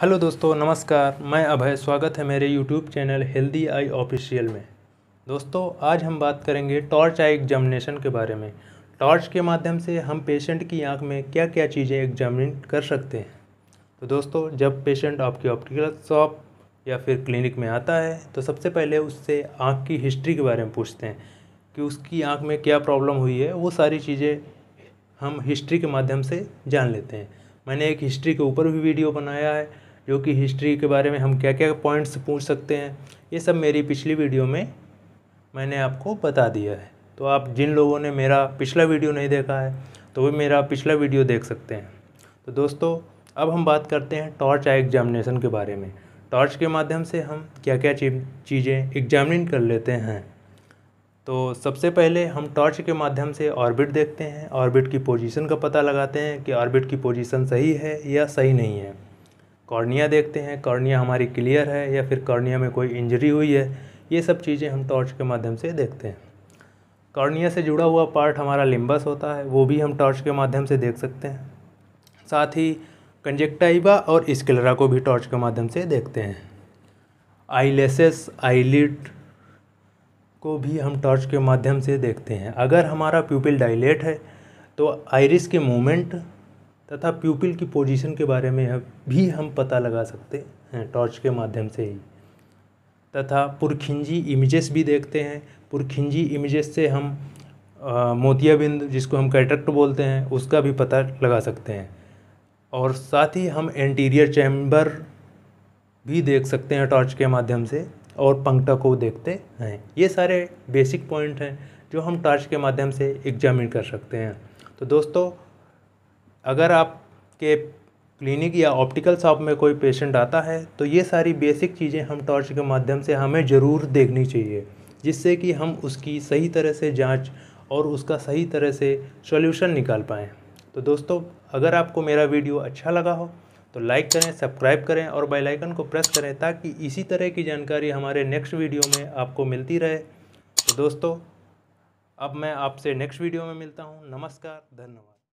hello दोस्तों नमस्कार मैं अभय स्वागत है मेरे YouTube channel healthy I official में दोस्तों आज हम बात करेंगे टॉर्च आई एग्जामिनेशन के बारे में टॉर्च के माध्यम से हम पेशेंट की आँख में क्या क्या चीज़ें एग्जामिन कर सकते हैं तो दोस्तों जब पेशेंट आपकी ऑप्टिकल शॉप या फिर क्लिनिक में आता है तो सबसे पहले उससे आँख की हिस्ट्री के बारे में पूछते हैं कि उसकी आँख में क्या प्रॉब्लम हुई है वो सारी चीज़ें हम हिस्ट्री के माध्यम से जान लेते हैं मैंने एक हिस्ट्री के ऊपर भी वीडियो बनाया है जो कि हिस्ट्री के बारे में हम क्या क्या पॉइंट्स पूछ सकते हैं ये सब मेरी पिछली वीडियो में मैंने आपको बता दिया है तो आप जिन लोगों ने मेरा पिछला वीडियो नहीं देखा है तो वो मेरा पिछला वीडियो देख सकते हैं तो दोस्तों अब हम बात करते हैं टॉर्च आई एग्जामिनेशन के बारे में टॉर्च के माध्यम से हम क्या क्या चीज़ें एग्जामिन कर लेते हैं तो सबसे पहले हम टॉर्च के माध्यम से ऑर्बिट देखते हैं ऑर्बिट की पोजीशन का पता लगाते हैं कि ऑर्बिट की पोजीशन सही है या सही नहीं है कॉर्निया देखते हैं कॉर्निया हमारी क्लियर है या फिर कॉर्निया में कोई इंजरी हुई है ये सब चीज़ें हम टॉर्च के माध्यम से देखते हैं कॉर्निया से जुड़ा हुआ पार्ट हमारा लिम्बस होता है वो भी हम टॉर्च के माध्यम से देख सकते हैं साथ ही कंजेक्टाइबा और स्किलरा को भी टॉर्च के माध्यम से देखते हैं आईलेसेस आईलिट को भी हम टॉर्च के माध्यम से देखते हैं अगर हमारा प्यूपिल डाइलेट है तो आइरिस के मूवमेंट तथा प्यूपिल की पोजीशन के बारे में भी हम पता लगा सकते हैं टॉर्च के माध्यम से ही तथा पुरखिंजी इमेजेस भी देखते हैं पुरखिंजी इमेजेस से हम मोतियाबिंद जिसको हम कैटरक्ट बोलते हैं उसका भी पता लगा सकते हैं और साथ ही हम एंटीरियर चैम्बर भी देख सकते हैं टॉर्च के माध्यम से और पंक्टा को देखते हैं ये सारे बेसिक पॉइंट हैं जो हम टॉर्च के माध्यम से एग्जामिन कर सकते हैं तो दोस्तों अगर आपके क्लिनिक या ऑप्टिकल शॉप में कोई पेशेंट आता है तो ये सारी बेसिक चीज़ें हम टॉर्च के माध्यम से हमें ज़रूर देखनी चाहिए जिससे कि हम उसकी सही तरह से जांच और उसका सही तरह से सॉल्यूशन निकाल पाएँ तो दोस्तों अगर आपको मेरा वीडियो अच्छा लगा हो तो लाइक करें सब्सक्राइब करें और बेल आइकन को प्रेस करें ताकि इसी तरह की जानकारी हमारे नेक्स्ट वीडियो में आपको मिलती रहे तो दोस्तों अब मैं आपसे नेक्स्ट वीडियो में मिलता हूँ नमस्कार धन्यवाद